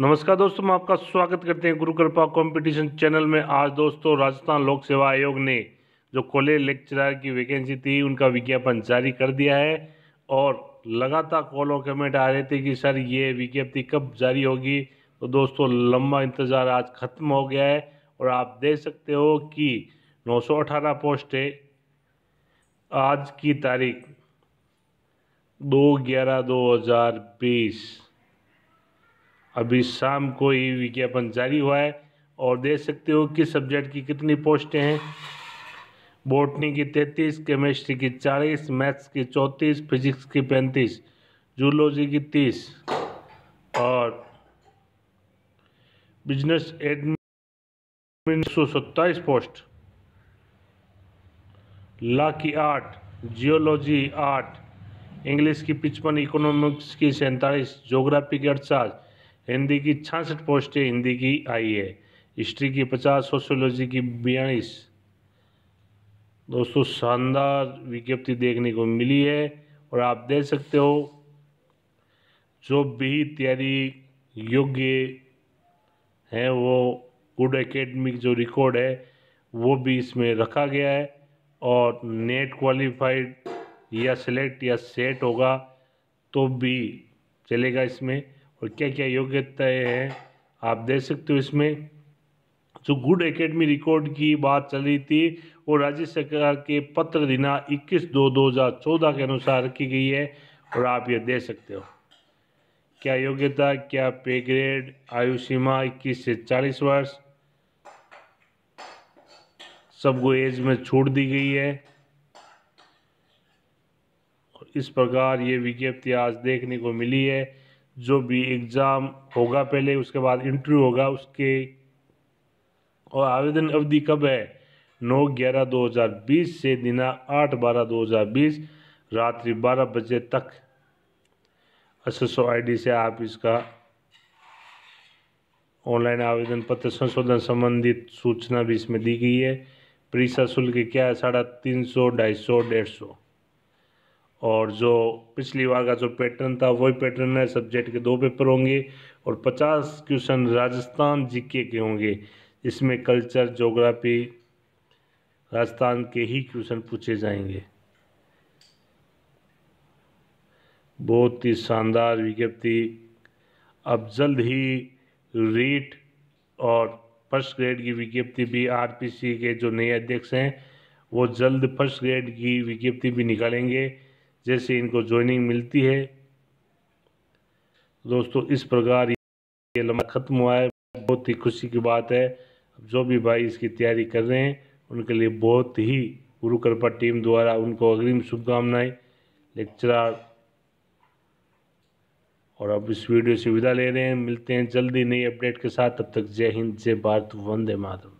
नमस्कार दोस्तों मैं आपका स्वागत करते हैं गुरु कृपा कंपटीशन चैनल में आज दोस्तों राजस्थान लोक सेवा आयोग ने जो कॉलेज लेक्चरर की वैकेंसी थी उनका विज्ञापन जारी कर दिया है और लगातार कॉलों कमेंट आ रहे थे कि सर ये विज्ञप्ति कब जारी होगी तो दोस्तों लंबा इंतज़ार आज ख़त्म हो गया है और आप देख सकते हो कि नौ पोस्ट है आज की तारीख दो ग्यारह दो हज़ार बीस अभी शाम को ही विज्ञापन जारी हुआ है और देख सकते हो किस सब्जेक्ट की कितनी पोस्टें हैं बोटनी की तैंतीस केमिस्ट्री की चालीस मैथ्स की चौंतीस फिजिक्स की पैंतीस जूलॉजी की तीस और बिजनेस एडमिन एक सौ सत्ताईस पोस्ट ला की आठ जियोलॉजी आठ इंग्लिश की पिचपन इकोनॉमिक्स की सैंतालीस जोग्राफी की अड़चास हिंदी की छियासठ पोस्टें हिंदी की आई है हिस्ट्री की पचास सोशोलॉजी की बयालीस दोस्तों शानदार विज्ञप्ति देखने को मिली है और आप देख सकते हो जो भी तैयारी योग्य हैं वो गुड एकेडमिक जो रिकॉर्ड है वो भी इसमें रखा गया है और नेट क्वालिफाइड या सेलेक्ट या सेट होगा तो भी चलेगा इसमें और क्या क्या योग्यताएँ हैं आप देख सकते हो इसमें जो गुड एकेडमी रिकॉर्ड की बात चल रही थी वो राज्य सरकार के पत्र दिना 21 दो 2014 के अनुसार रखी गई है और आप ये दे सकते हो क्या योग्यता क्या पे ग्रेड आयु सीमा 21 से 40 वर्ष सबको एज में छूट दी गई है इस प्रकार ये विज्ञप्ति आज देखने को मिली है जो भी एग्ज़ाम होगा पहले उसके बाद इंटरव्यू होगा उसके और आवेदन अवधि कब है नौ ग्यारह दो हज़ार बीस से दिना आठ बारह दो हज़ार बीस रात्रि बारह बजे तक एस आईडी से आप इसका ऑनलाइन आवेदन पत्र संशोधन संबंधित सूचना भी इसमें दी गई है परीक्षा शुल्क क्या है साढ़ा तीन सौ ढाई सौ डेढ़ सौ और जो पिछली बार का जो पैटर्न था वही पैटर्न है सब्जेक्ट के दो पेपर होंगे और 50 क्वेश्चन राजस्थान जीके के होंगे इसमें कल्चर जोग्राफी राजस्थान के ही क्वेश्चन पूछे जाएंगे बहुत ही शानदार विज्ञप्ति अब जल्द ही रीट और फर्स्ट ग्रेड की विज्ञप्ति भी आरपीसी के जो नए अध्यक्ष हैं वो जल्द फर्स्ट ग्रेड की विज्ञप्ति भी निकालेंगे जैसे इनको ज्वाइनिंग मिलती है दोस्तों इस प्रकार ये लम्हा ख़त्म हुआ है बहुत ही खुशी की बात है जो भी भाई इसकी तैयारी कर रहे हैं उनके लिए बहुत ही गुरु कृपा टीम द्वारा उनको अग्रिम शुभकामनाएं लेक्चरार और अब इस वीडियो से विदा ले रहे हैं मिलते हैं जल्दी नई अपडेट के साथ तब तक जय हिंद जय भारत वंदे मातरम